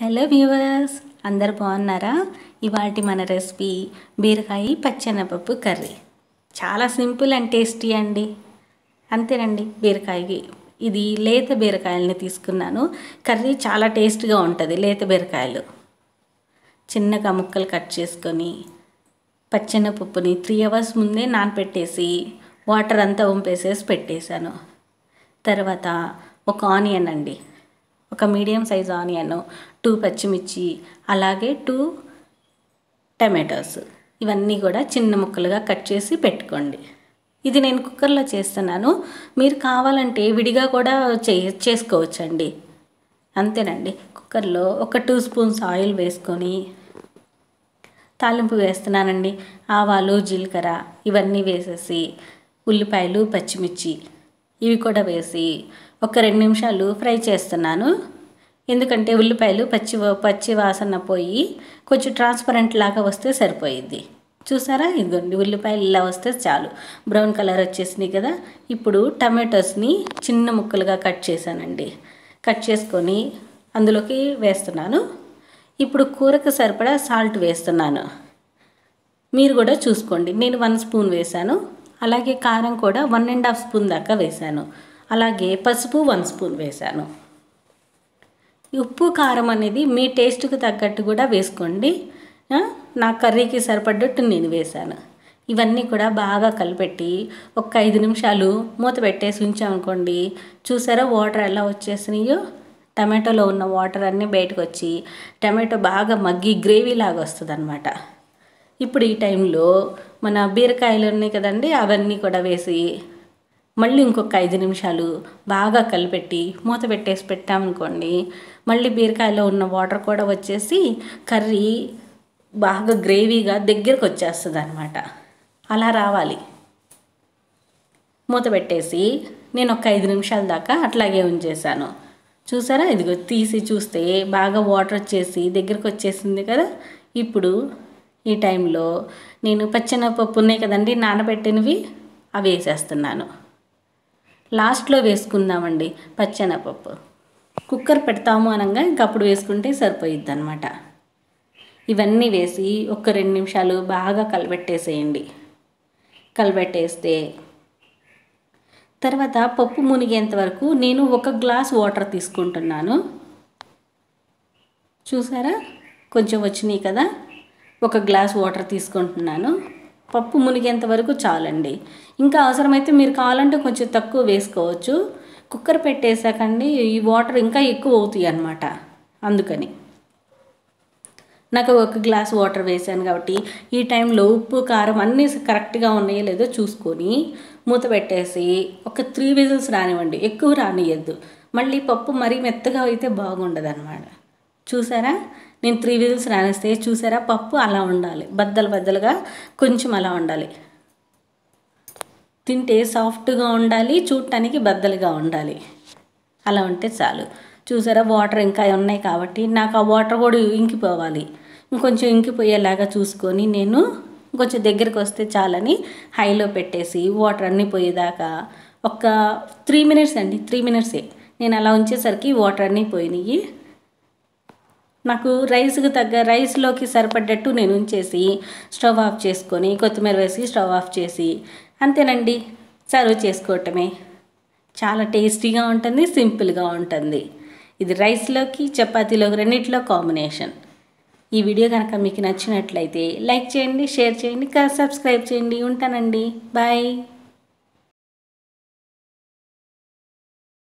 hello viewers అందరు బాగున్నారా ఇవాటి మన రెసిపీ బీరకాయ పచ్చెనపప్పు కర్రీ చాలా సింపుల్ అండ్ టేస్టీ అండి అంతేనండి బీరకాయకి ఇది లేత బీరకాయలని తీసుకున్నాను కర్రీ చాలా టేస్ట్గా ఉంటుంది లేత బీరకాయలు చిన్నగా ముక్కలు కట్ చేసుకొని పచ్చెనపప్పుని త్రీ అవర్స్ ముందే నానపెట్టేసి వాటర్ అంతా వంపేసేసి పెట్టేశాను తర్వాత ఒక ఆనియన్ అండి ఒక మీడియం సైజ్ ఆనియన్ టూ పచ్చిమిర్చి అలాగే టూ టమాటోస్ ఇవన్నీ కూడా చిన్న ముక్కలుగా కట్ చేసి పెట్టుకోండి ఇది నేను కుక్కర్లో చేస్తున్నాను మీరు కావాలంటే విడిగా కూడా చే చేసుకోవచ్చండి అంతేనండి కుక్కర్లో ఒక టూ స్పూన్స్ ఆయిల్ వేసుకొని తాలింపు వేస్తున్నానండి ఆవాలు జీలకర్ర ఇవన్నీ వేసేసి ఉల్లిపాయలు పచ్చిమిర్చి ఇవి కూడా వేసి ఒక రెండు నిమిషాలు ఫ్రై చేస్తున్నాను ఎందుకంటే ఉల్లిపాయలు పచ్చి పచ్చి వాసన పోయి కొంచెం ట్రాన్స్పరెంట్ లాగా వస్తే సరిపోయింది చూసారా ఇదిగోండి ఉల్లిపాయలు ఇలా వస్తే చాలు బ్రౌన్ కలర్ వచ్చేసినాయి కదా ఇప్పుడు టమాటోస్ని చిన్న ముక్కలుగా కట్ చేశానండి కట్ చేసుకొని అందులోకి వేస్తున్నాను ఇప్పుడు కూరకు సరిపడా సాల్ట్ వేస్తున్నాను మీరు కూడా చూసుకోండి నేను వన్ స్పూన్ వేశాను అలాగే కారం కూడా వన్ అండ్ హాఫ్ స్పూన్ దాకా వేశాను అలాగే పసుపు వన్ స్పూన్ వేశాను ఉప్పు కారం అనేది మీ టేస్ట్కు తగ్గట్టు కూడా వేసుకోండి నా కర్రీకి సరిపడ్డట్టు నేను వేశాను ఇవన్నీ కూడా బాగా కలిపెట్టి ఒక ఐదు నిమిషాలు మూత పెట్టేసి ఉంచామనుకోండి చూసారా వాటర్ ఎలా వచ్చేసినాయో టమాటోలో ఉన్న వాటర్ అన్నీ బయటకు వచ్చి టమాటో బాగా మగ్గి గ్రేవీ లాగా వస్తుంది ఇప్పుడు ఈ టైంలో మన బీరకాయలు ఉన్నాయి కదండి అవన్నీ కూడా వేసి మళ్ళీ ఇంకొక ఐదు నిమిషాలు బాగా కలిపెట్టి మూత పెట్టేసి పెట్టామనుకోండి మళ్ళీ బీరకాయలో ఉన్న వాటర్ కూడా వచ్చేసి కర్రీ బాగా గ్రేవీగా దగ్గరకు వచ్చేస్తుంది అనమాట అలా రావాలి మూత పెట్టేసి నేను ఒక ఐదు నిమిషాల దాకా అట్లాగే ఉంచేసాను చూసారా ఇదిగో తీసి చూస్తే బాగా వాటర్ వచ్చేసి దగ్గరకు వచ్చేసింది కదా ఇప్పుడు ఈ టైంలో నేను పచ్చెనపప్పు ఉన్నాయి కదండి నానబెట్టినవి అవి వేసేస్తున్నాను లాస్ట్లో వేసుకుందామండి పచ్చెనపప్పు కుక్కర్ పెడతాము అనగా ఇంక అప్పుడు వేసుకుంటే సరిపోయిద్ది అనమాట ఇవన్నీ వేసి ఒక రెండు నిమిషాలు బాగా కలబెట్టేసేయండి కలబెట్టేస్తే తర్వాత పప్పు మునిగేంత వరకు నేను ఒక గ్లాస్ వాటర్ తీసుకుంటున్నాను చూసారా కొంచెం వచ్చినాయి కదా ఒక గ్లాస్ వాటర్ తీసుకుంటున్నాను పప్పు మునిగేంత వరకు చాలండి ఇంకా అవసరమైతే మీరు కావాలంటే కొంచెం తక్కువ వేసుకోవచ్చు కుక్కర్ పెట్టేశాకండి ఈ వాటర్ ఇంకా ఎక్కువ అవుతాయి అన్నమాట అందుకని నాకు ఒక గ్లాస్ వాటర్ వేసాను కాబట్టి ఈ టైంలో ఉప్పు కారం అన్నీ కరెక్ట్గా ఉన్నాయో లేదో చూసుకొని మూత పెట్టేసి ఒక త్రీ విజిల్స్ రానివ్వండి ఎక్కువ రానియద్దు మళ్ళీ పప్పు మరీ మెత్తగా అయితే బాగుండదు అనమాట చూసారా నేను త్రీ విజిల్స్ రానేస్తే చూసారా పప్పు అలా ఉండాలి బద్దలు బద్దలుగా కొంచెం అలా ఉండాలి తింటే సాఫ్ట్గా ఉండాలి చూడటానికి బద్దలుగా ఉండాలి అలా ఉంటే చాలు చూసారా వాటర్ ఇంకా ఉన్నాయి కాబట్టి నాకు ఆ వాటర్ కూడా ఇంకిపోవాలి ఇంకొంచెం ఇంకిపోయేలాగా చూసుకొని నేను కొంచెం దగ్గరికి వస్తే చాలని హైలో పెట్టేసి వాటర్ అన్నీ పోయేదాకా ఒక త్రీ మినిట్స్ అండి త్రీ మినిట్సే నేను అలా ఉంచేసరికి వాటర్ అన్నీ పోయినాయి నాకు రైస్కి తగ్గ రైస్లోకి సరిపడ్డట్టు నేను ఉంచేసి స్టవ్ ఆఫ్ చేసుకొని కొత్తిమీర వేసి స్టవ్ ఆఫ్ చేసి అంతేనండి సర్వ్ చేసుకోవటమే చాలా టేస్టీగా ఉంటుంది సింపుల్గా ఉంటుంది ఇది రైస్లోకి చపాతీలోకి రెండింటిలో కాంబినేషన్ ఈ వీడియో కనుక మీకు నచ్చినట్లయితే లైక్ చేయండి షేర్ చేయండి సబ్స్క్రైబ్ చేయండి ఉంటానండి బాయ్